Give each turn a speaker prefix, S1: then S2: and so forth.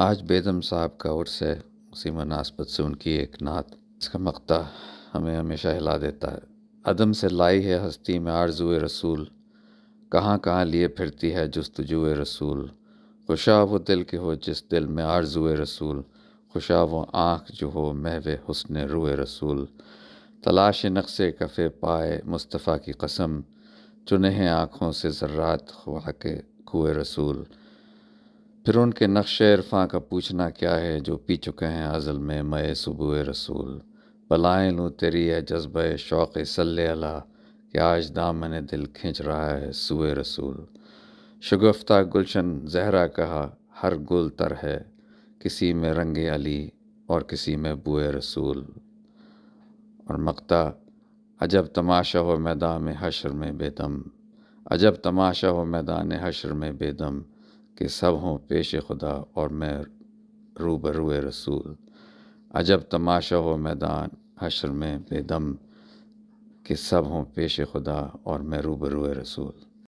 S1: आज बेदम साहब का उर्स है उसी मनासबत से उनकी एक नात इसका मकता हमें हमेशा हिला देता है अदम से लाई है हस्ती में आरजू रसूल कहाँ कहाँ लिए फिरती है जस्तजु रसूल खुशा वो दिल के हो जिस दिल में आरजु रसूल खुशा वो आँख जो हो महव हसन रुए रसूल तलाश नक्श कफ़े पाए मुस्तफ़ा की कसम चुने हैं आँखों से ज़र्रात खुआ के कुए रसूल फिर उनके नक्श इरफा का पूछना क्या है जो पी चुके हैं अज़ल में मय सुबह रसूल पलाएँ लूँ तेरी है जज्ब शौक़ सल्ला कि आज दामन दिल खींच रहा है सुए रसूल शगुफ्ता गुलशन जहरा कहा हर गुल तर है किसी में रंग अली और किसी में बुए रसूल और मकता अजब तमाशा हो मैदान हशर में बेदम अजब तमाशा हो मैदान हशर में बेदम कि सब हों पेश खुदा और मैं रूबरू रसूल अजब तमाशा हो मैदान हशर में बेदम कि सब हों पेश खुदा और मैं रूबरू रसूल